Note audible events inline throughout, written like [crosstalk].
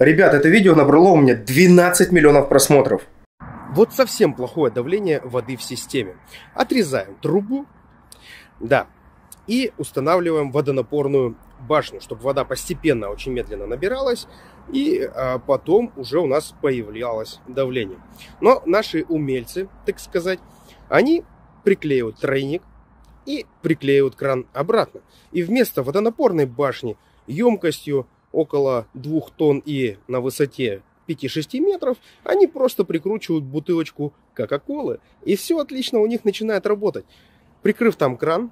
Ребят, это видео набрало у меня 12 миллионов просмотров. Вот совсем плохое давление воды в системе. Отрезаем трубу, да, и устанавливаем водонапорную башню, чтобы вода постепенно, очень медленно набиралась, и а, потом уже у нас появлялось давление. Но наши умельцы, так сказать, они приклеивают тройник и приклеивают кран обратно. И вместо водонапорной башни емкостью около 2 тонн и на высоте 5-6 метров, они просто прикручивают бутылочку Кока-Колы, и все отлично у них начинает работать. Прикрыв там кран,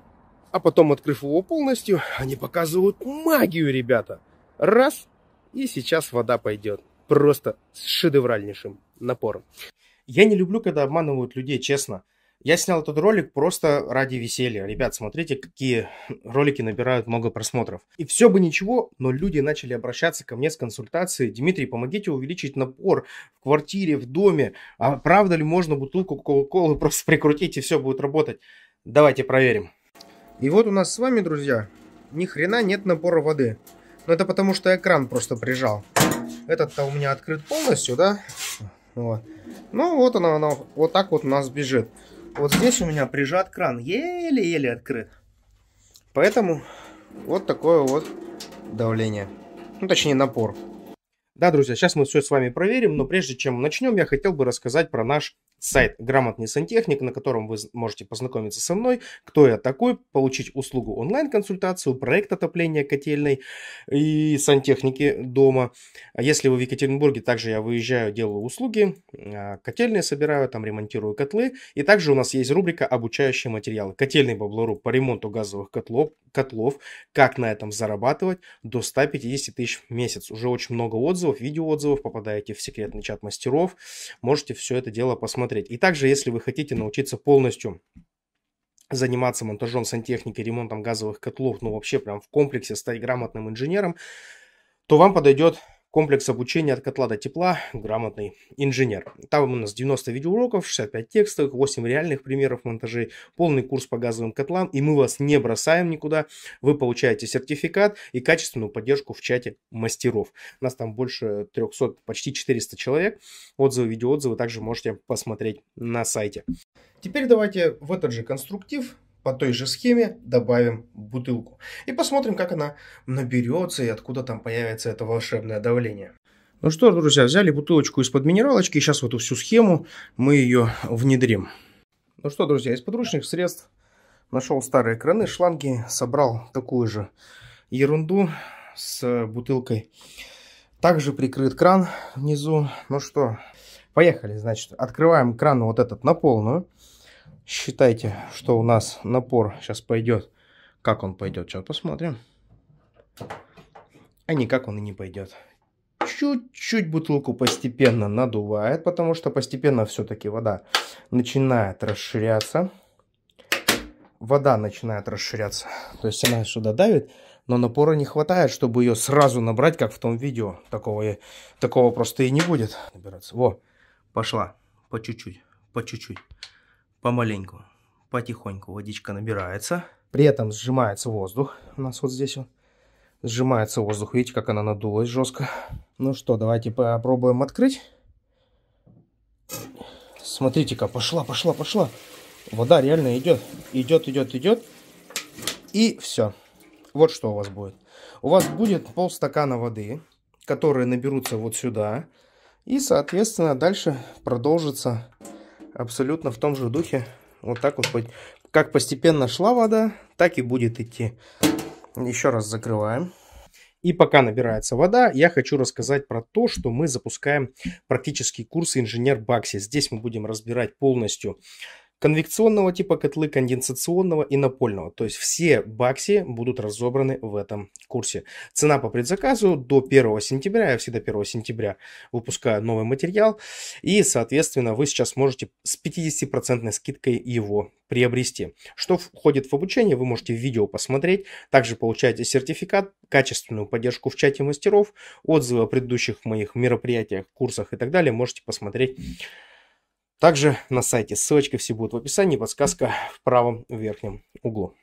а потом открыв его полностью, они показывают магию, ребята. Раз, и сейчас вода пойдет. Просто с шедевральнейшим напором. Я не люблю, когда обманывают людей, честно. Я снял этот ролик просто ради веселья. Ребят, смотрите, какие [clears throat] ролики набирают много просмотров. И все бы ничего, но люди начали обращаться ко мне с консультацией. Дмитрий, помогите увеличить напор в квартире, в доме. А правда ли можно бутылку Кока-Колы [laughs] просто прикрутить и все будет работать? Давайте проверим. И вот у нас с вами, друзья, ни хрена нет набора воды. Но это потому, что экран просто прижал. Этот-то у меня открыт полностью, да? Вот. Ну вот она, она вот так вот у нас бежит. Вот здесь у меня прижат кран, еле-еле открыт. Поэтому вот такое вот давление. Ну, точнее, напор. Да, друзья, сейчас мы все с вами проверим, но прежде чем начнем, я хотел бы рассказать про наш сайт «Грамотный сантехник», на котором вы можете познакомиться со мной, кто я такой, получить услугу онлайн-консультацию, проект отопления котельной и сантехники дома. А если вы в Екатеринбурге, также я выезжаю, делаю услуги, а, котельные собираю, там ремонтирую котлы. И также у нас есть рубрика «Обучающие материалы». Котельный баблору по ремонту газовых котлов, котлов, как на этом зарабатывать до 150 тысяч в месяц. Уже очень много отзывов, видеоотзывов, попадаете в секретный чат мастеров, можете все это дело посмотреть посмотреть. И также, если вы хотите научиться полностью заниматься монтажом сантехники, ремонтом газовых котлов, ну вообще прям в комплексе стать грамотным инженером, то вам подойдет Комплекс обучения от котла до тепла «Грамотный инженер». Там у нас 90 видеоуроков, 65 текстов, 8 реальных примеров монтажей, полный курс по газовым котлам, и мы вас не бросаем никуда. Вы получаете сертификат и качественную поддержку в чате мастеров. У нас там больше 300, почти 400 человек. Отзывы, видеоотзывы также можете посмотреть на сайте. Теперь давайте в этот же конструктив по той же схеме добавим бутылку. И посмотрим, как она наберется и откуда там появится это волшебное давление. Ну что, друзья, взяли бутылочку из-под минералочки, и сейчас в эту всю схему мы ее внедрим. Ну что, друзья, из подручных средств нашел старые краны, шланги, собрал такую же ерунду с бутылкой. Также прикрыт кран внизу. Ну что, поехали, значит, открываем кран вот этот на полную считайте, что у нас напор сейчас пойдет. Как он пойдет, сейчас посмотрим. А никак он и не пойдет. Чуть-чуть бутылку постепенно надувает, потому что постепенно все-таки вода начинает расширяться. Вода начинает расширяться. То есть она сюда давит, но напора не хватает, чтобы ее сразу набрать, как в том видео. Такого, такого просто и не будет. Набираться. Во, пошла. По чуть-чуть, по чуть-чуть. Помаленьку, потихоньку водичка набирается. При этом сжимается воздух. У нас вот здесь он. Сжимается воздух. Видите, как она надулась жестко. Ну что, давайте попробуем открыть. Смотрите-ка, пошла, пошла, пошла. Вода реально идет. Идет, идет, идет. И все. Вот что у вас будет. У вас будет полстакана воды, которые наберутся вот сюда. И, соответственно, дальше продолжится абсолютно в том же духе. Вот так вот, как постепенно шла вода, так и будет идти. Еще раз закрываем. И пока набирается вода, я хочу рассказать про то, что мы запускаем практический курс «Инженер Бакси». Здесь мы будем разбирать полностью конвекционного типа котлы, конденсационного и напольного. То есть все бакси будут разобраны в этом курсе. Цена по предзаказу до 1 сентября. Я всегда 1 сентября выпускаю новый материал. И, соответственно, вы сейчас можете с 50% скидкой его приобрести. Что входит в обучение, вы можете в видео посмотреть. Также получаете сертификат, качественную поддержку в чате мастеров, отзывы о предыдущих моих мероприятиях, курсах и так далее. Можете посмотреть также на сайте ссылочки все будут в описании, подсказка в правом верхнем углу.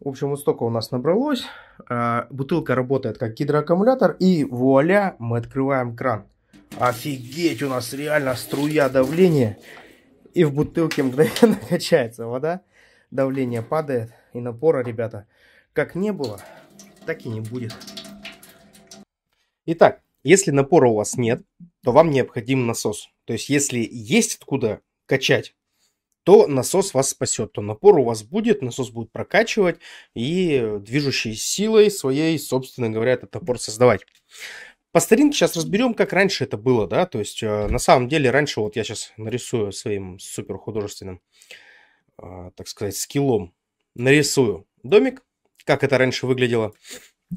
В общем, вот столько у нас набралось. А, бутылка работает как гидроаккумулятор. И вуаля, мы открываем кран. Офигеть, у нас реально струя давления. И в бутылке мгновенно [laughs] качается вода. Давление падает. И напора, ребята, как не было, так и не будет. Итак, если напора у вас нет, то вам необходим насос. То есть, если есть откуда качать, то насос вас спасет, то напор у вас будет, насос будет прокачивать и движущей силой своей, собственно говоря, этот напор создавать. По старинке сейчас разберем, как раньше это было, да, то есть э, на самом деле раньше, вот я сейчас нарисую своим супер художественным, э, так сказать, скиллом, нарисую домик, как это раньше выглядело.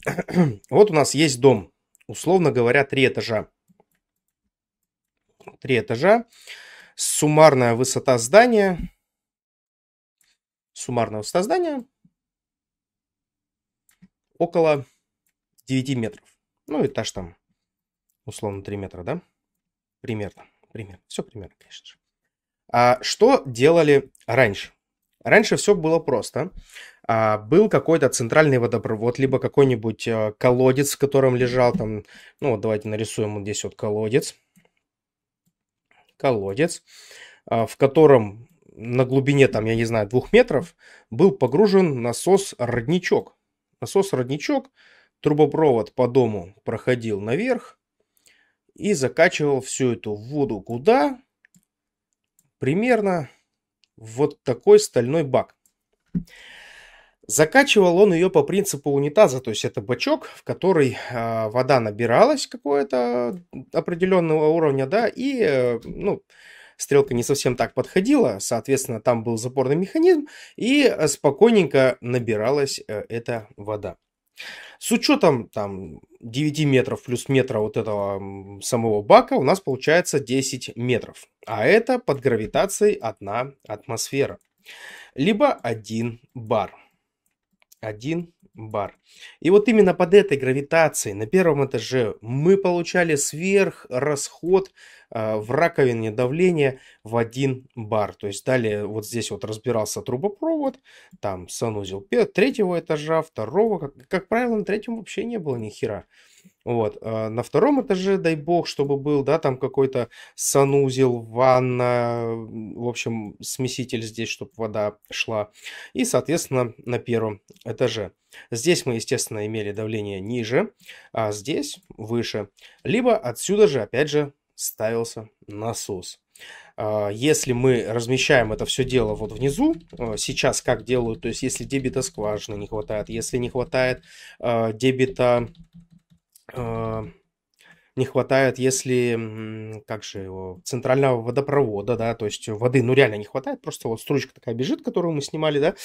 [clears throat] вот у нас есть дом, условно говоря, три этажа три этажа. Суммарная высота здания. Суммарная высота здания около 9 метров. Ну, этаж там, условно, 3 метра, да? Примерно. Примерно. Все примерно, конечно же. А что делали раньше? Раньше все было просто. А, был какой-то центральный водопровод, либо какой-нибудь а, колодец, в котором лежал там... Ну, вот давайте нарисуем вот здесь вот колодец колодец, а, в котором на глубине, там, я не знаю, двух метров был погружен насос-родничок. Насос-родничок, трубопровод по дому проходил наверх и закачивал всю эту воду куда? Примерно вот такой стальной бак. Закачивал он ее по принципу унитаза, то есть это бачок, в который э, вода набиралась какого-то определенного уровня, да, и, э, ну, стрелка не совсем так подходила, соответственно, там был запорный механизм, и спокойненько набиралась э, эта вода. С учетом там 9 метров плюс метра вот этого самого бака у нас получается 10 метров. А это под гравитацией одна атмосфера. Либо один бар один бар. И вот именно под этой гравитацией на первом этаже мы получали сверхрасход а, в раковине давления в один бар. То есть далее вот здесь вот разбирался трубопровод, там санузел третьего этажа, второго. Как, как правило, на третьем вообще не было ни хера. Вот. А, на втором этаже, дай бог, чтобы был, да, там какой-то санузел, ванна, в общем, смеситель здесь, чтобы вода шла. И, соответственно, на первом этаже. Здесь мы, естественно, имели давление ниже, а здесь выше. Либо отсюда же, опять же, ставился насос. А, если мы размещаем это все дело вот внизу, а, сейчас как делают, то есть если дебита скважины не хватает, если не хватает дебита а, не хватает, если, как же его, центрального водопровода, да, то есть воды, ну, реально не хватает, просто вот стручка такая бежит, которую мы снимали, да,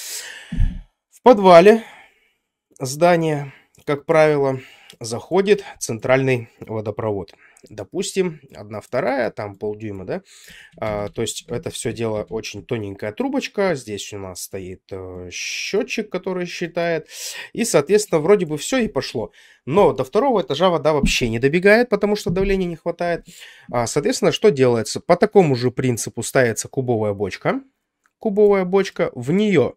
в подвале здание как правило, заходит центральный водопровод допустим, 1 вторая, там полдюйма, да, а, то есть это все дело очень тоненькая трубочка, здесь у нас стоит э, счетчик, который считает, и, соответственно, вроде бы все и пошло, но до второго этажа вода вообще не добегает, потому что давления не хватает, а, соответственно, что делается? По такому же принципу ставится кубовая бочка, кубовая бочка, в нее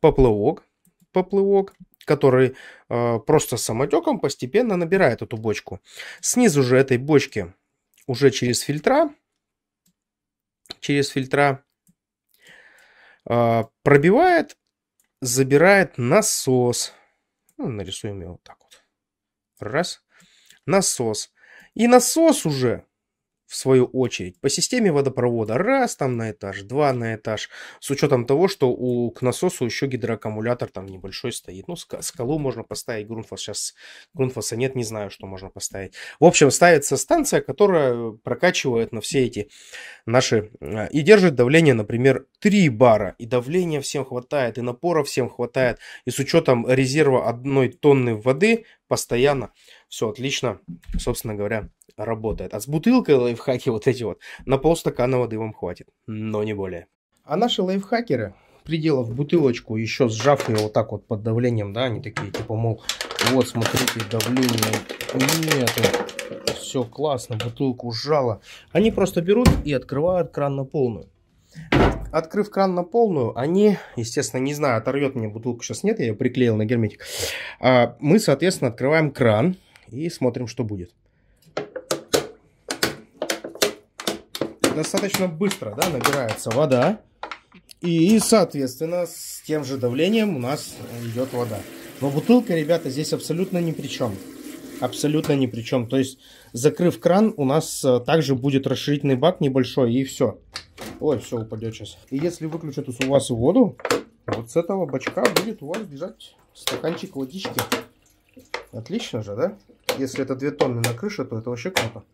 поплывок, поплывок, который э, просто самотеком постепенно набирает эту бочку. Снизу же этой бочки уже через фильтра, через фильтра э, пробивает, забирает насос. Ну, нарисуем его вот так вот. Раз. Насос. И насос уже в свою очередь, по системе водопровода раз там на этаж, два на этаж, с учетом того, что у, к насосу еще гидроаккумулятор там небольшой стоит. Ну, скалу можно поставить, грунфос сейчас, грунфоса нет, не знаю, что можно поставить. В общем, ставится станция, которая прокачивает на все эти наши, а, и держит давление, например, 3 бара, и давления всем хватает, и напора всем хватает, и с учетом резерва одной тонны воды постоянно все отлично, собственно говоря, работает. А с бутылкой лайфхаки вот эти вот на полстакана воды вам хватит, но не более. А наши лайфхакеры, приделав бутылочку, еще сжав ее вот так вот под давлением, да, они такие, типа, мол, вот, смотрите, давление нет, все классно, бутылку сжала. Они просто берут и открывают кран на полную. Открыв кран на полную, они, естественно, не знаю, оторвет мне бутылку сейчас нет, я ее приклеил на герметик. А мы, соответственно, открываем кран, и смотрим, что будет. Достаточно быстро да, набирается вода. И, соответственно, с тем же давлением у нас идет вода. Но бутылка, ребята, здесь абсолютно ни при чем. Абсолютно ни при чем. То есть, закрыв кран, у нас э, также будет расширительный бак небольшой, и все. Ой, все упадет сейчас. И если выключат у вас воду, вот с этого бачка будет у вас бежать стаканчик водички. Отлично же, да? Если это 2 тонны на крыше, то это вообще круто.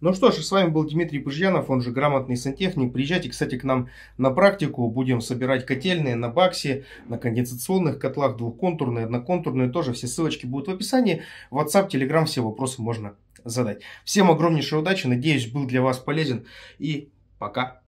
Ну что ж, с вами был Дмитрий Пыжьянов, он же грамотный сантехник. Приезжайте, кстати, к нам на практику. Будем собирать котельные на баксе, на конденсационных котлах, двухконтурные, одноконтурные. Тоже все ссылочки будут в описании. WhatsApp, Telegram, все вопросы можно задать. Всем огромнейшей удачи. Надеюсь, был для вас полезен. И пока.